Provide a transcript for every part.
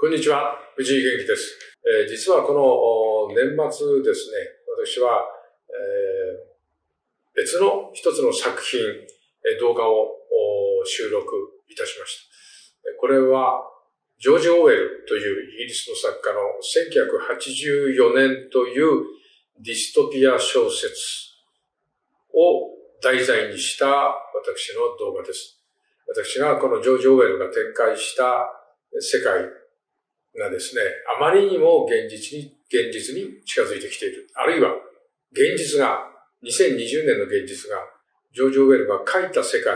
こんにちは、藤井元気です。えー、実はこの年末ですね、私は、えー、別の一つの作品、えー、動画を収録いたしました。これは、ジョージ・オーエルというイギリスの作家の1984年というディストピア小説を題材にした私の動画です。私がこのジョージ・オーエルが展開した世界がですね、あまりにも現実に、現実に近づいてきている。あるいは、現実が、2020年の現実が、ジョージ・オウェルが書いた世界、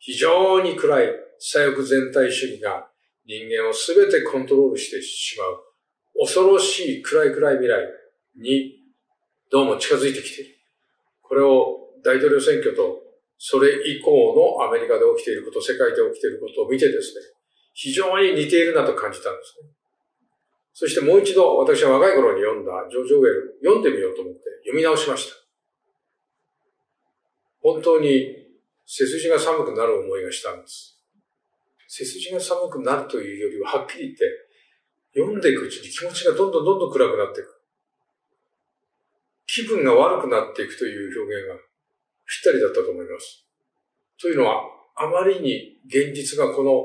非常に暗い左翼全体主義が人間を全てコントロールしてしまう。恐ろしい暗い暗い未来にどうも近づいてきている。これを大統領選挙とそれ以降のアメリカで起きていること、世界で起きていることを見てですね、非常に似ているなと感じたんですね。そしてもう一度私は若い頃に読んだジョージ・オウェル読んでみようと思って読み直しました。本当に背筋が寒くなる思いがしたんです。背筋が寒くなるというよりははっきり言って読んでいくうちに気持ちがどんどんどんどん暗くなっていく。気分が悪くなっていくという表現がぴったりだったと思います。というのは、あまりに現実がこの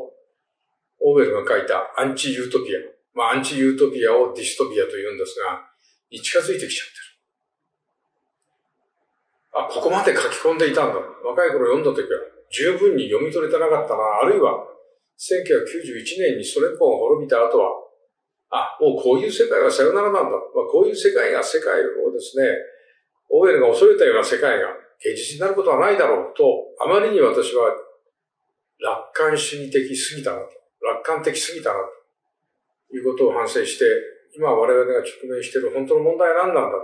オーベルが書いたアンチユートピア、まあ、アンチユートピアをディストピアと言うんですが、に近づいてきちゃってる。あ、ここまで書き込んでいたんだ。若い頃読んだ時は十分に読み取れてなかったな。あるいは、1991年にソ連邦が滅びた後は、あ、もうこういう世界はさよならなんだ。まあ、こういう世界が世界をですね、オーエルが恐れたような世界が現実になることはないだろうと、あまりに私は楽観主義的すぎたなと。楽観的すぎたなと。いうことを反省して、今我々が直面している本当の問題は何なんだ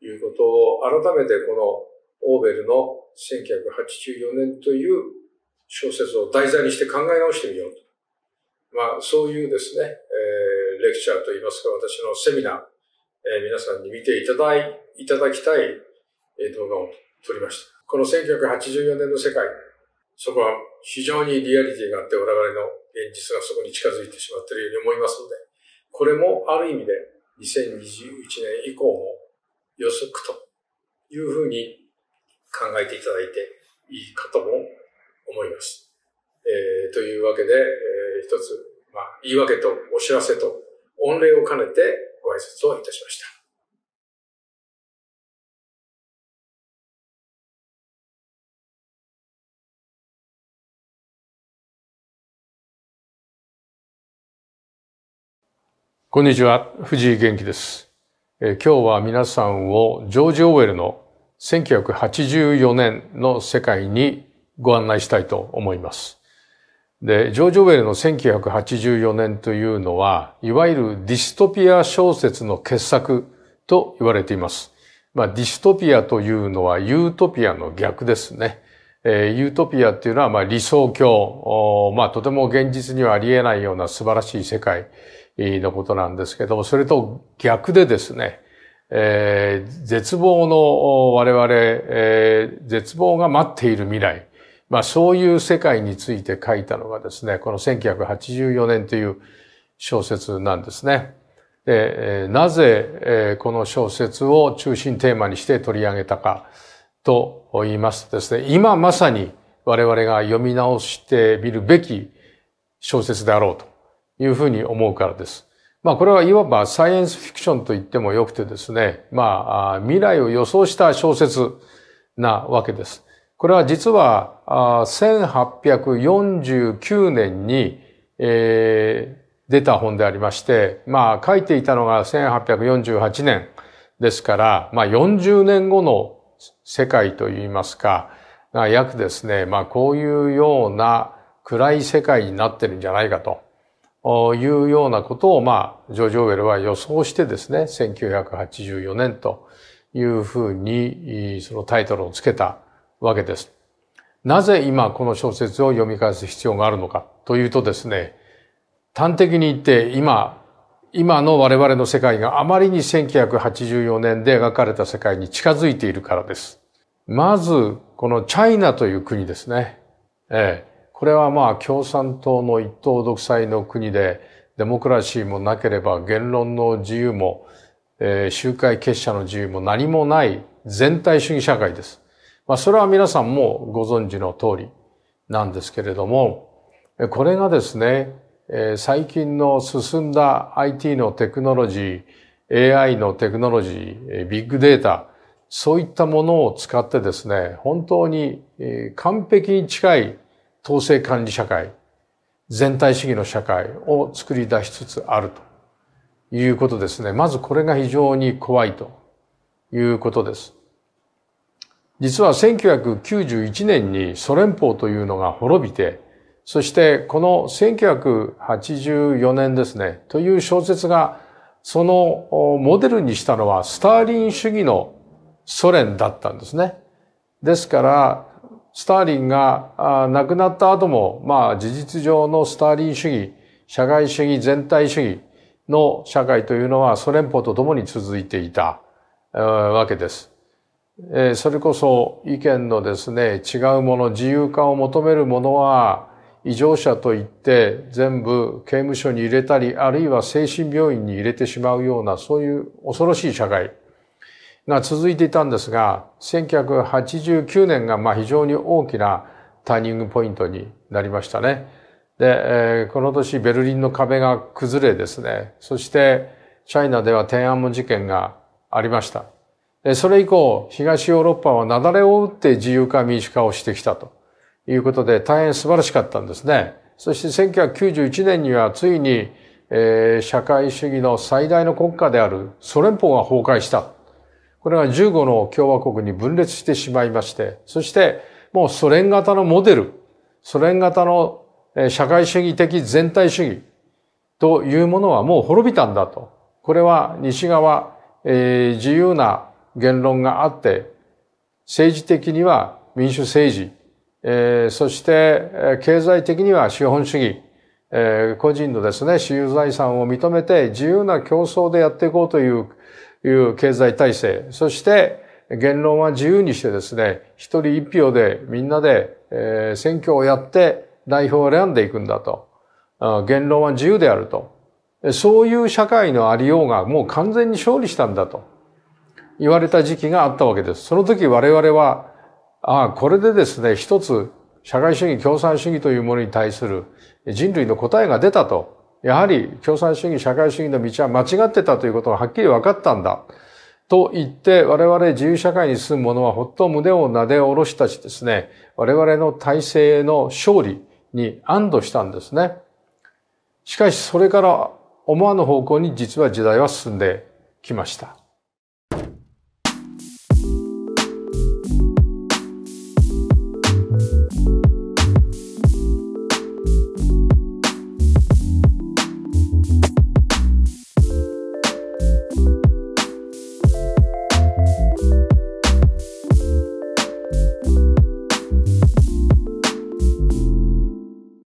ということを改めてこのオーベルの1984年という小説を題材にして考え直してみようと。まあそういうですね、えー、レクチャーといいますか私のセミナー、えー、皆さんに見ていただい、いただきたい、え動画を撮りました。この1984年の世界、そこは非常にリアリティがあって我々の現実がそこに近づいてしまっているように思いますので、これもある意味で2021年以降も予測というふうに考えていただいていいかとも思います。えー、というわけで、えー、一つ、まあ、言い訳とお知らせと御礼を兼ねてご挨拶をいたしました。こんにちは、藤井元気です。え今日は皆さんをジョージ・オーウェルの1984年の世界にご案内したいと思います。で、ジョージ・オーウェルの1984年というのは、いわゆるディストピア小説の傑作と言われています。まあ、ディストピアというのはユートピアの逆ですね。えユートピアっていうのは、まあ、理想郷、まあ、とても現実にはありえないような素晴らしい世界。のことなんですけども、それと逆でですね、えー、絶望の我々、えー、絶望が待っている未来、まあそういう世界について書いたのがですね、この1984年という小説なんですね。で、えなぜ、えこの小説を中心テーマにして取り上げたかと言いますとですね、今まさに我々が読み直してみるべき小説であろうというふうに思うからです。まあこれはいわばサイエンスフィクションと言ってもよくてですね、まあ未来を予想した小説なわけです。これは実は1849年に、出た本でありまして、まあ書いていたのが1848年ですから、まあ40年後の世界といいますか、約ですね、まあこういうような暗い世界になってるんじゃないかとというようなことを、まあ、ジョージ・オウェルは予想してですね、1984年というふうに、そのタイトルをつけたわけです。なぜ今この小説を読み返す必要があるのかというとですね、端的に言って今、今の我々の世界があまりに1984年で描かれた世界に近づいているからです。まず、このチャイナという国ですね。ええ。これはまあ共産党の一党独裁の国で、デモクラシーもなければ言論の自由も、えー、集会結社の自由も何もない全体主義社会です。まあそれは皆さんもご存知の通りなんですけれども、これがですね、えー、最近の進んだ IT のテクノロジー、AI のテクノロジー、ビッグデータ、そういったものを使ってですね、本当に完璧に近い統制管理社会、全体主義の社会を作り出しつつあるということですね。まずこれが非常に怖いということです。実は1991年にソ連邦というのが滅びて、そしてこの1984年ですね、という小説がそのモデルにしたのはスターリン主義のソ連だったんですね。ですから、スターリンが亡くなった後も、まあ事実上のスターリン主義、社会主義全体主義の社会というのはソ連邦とともに続いていたわけです。それこそ意見のですね、違うもの、自由化を求めるものは異常者といって全部刑務所に入れたり、あるいは精神病院に入れてしまうような、そういう恐ろしい社会が続いていたんですが、1989年がまあ非常に大きなターニングポイントになりましたね。で、この年ベルリンの壁が崩れですね、そしてチャイナでは天安門事件がありました。それ以降、東ヨーロッパは雪崩を打って自由化民主化をしてきたということで、大変素晴らしかったんですね。そして1991年にはついに、社会主義の最大の国家であるソ連邦が崩壊した。これが15の共和国に分裂してしまいまして、そしてもうソ連型のモデル、ソ連型の社会主義的全体主義というものはもう滅びたんだと。これは西側、えー、自由な言論があって、政治的には民主政治、えー、そして経済的には資本主義、えー、個人のですね、私有財産を認めて自由な競争でやっていこうといういう経済体制、そして言論は自由にしてですね、一人一票でみんなで、え選挙をやって代表を選んでいくんだと。言論は自由であると。そういう社会のありようがもう完全に勝利したんだと言われた時期があったわけです。その時我々は、ああ、これでですね、一つ社会主義、共産主義というものに対する人類の答えが出たとやはり共産主義、社会主義の道は間違ってたということがはっきり分かったんだ。と言って、我々自由社会に住む者はほっと胸を撫で下ろしたしですね、我々の体制の勝利に安堵したんですね。しかし、それから思わぬ方向に実は時代は進んできました。